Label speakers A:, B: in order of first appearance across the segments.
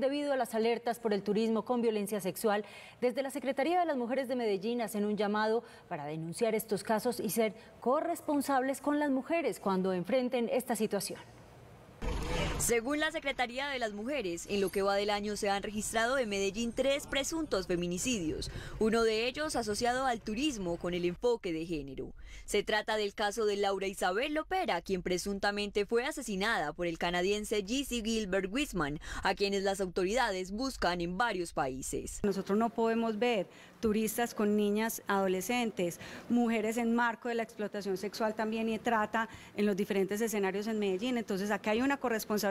A: debido a las alertas por el turismo con violencia sexual, desde la Secretaría de las Mujeres de Medellín hacen un llamado para denunciar estos casos y ser corresponsables con las mujeres cuando enfrenten esta situación.
B: Según la Secretaría de las Mujeres, en lo que va del año se han registrado en Medellín tres presuntos feminicidios, uno de ellos asociado al turismo con el enfoque de género. Se trata del caso de Laura Isabel Lopera, quien presuntamente fue asesinada por el canadiense
C: Jesse Gilbert Wisman, a quienes las autoridades buscan en varios países. Nosotros no podemos ver turistas con niñas, adolescentes, mujeres en marco de la explotación sexual también y trata en los diferentes escenarios en Medellín. Entonces acá hay una corresponsabilidad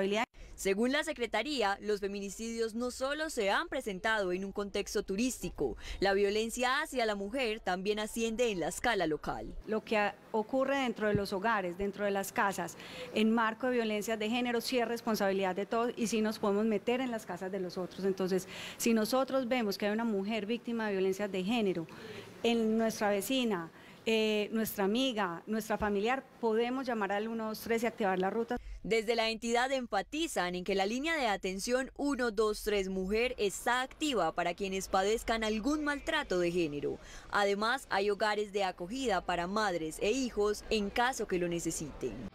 C: según la Secretaría, los feminicidios no solo se han presentado en un contexto turístico, la violencia hacia la mujer también asciende en la escala local. Lo que ocurre dentro de los hogares, dentro de las casas, en marco de violencia de género, sí es responsabilidad de todos y sí nos podemos meter en las casas de los otros. Entonces, si nosotros vemos que hay una mujer víctima de violencia de género en nuestra vecina, eh, nuestra amiga, nuestra familiar, podemos llamar al 123 y activar la ruta. Desde la entidad enfatizan en que la línea de atención 123 Mujer está activa para quienes
B: padezcan algún maltrato de género. Además, hay hogares de acogida para madres e hijos en caso que lo necesiten.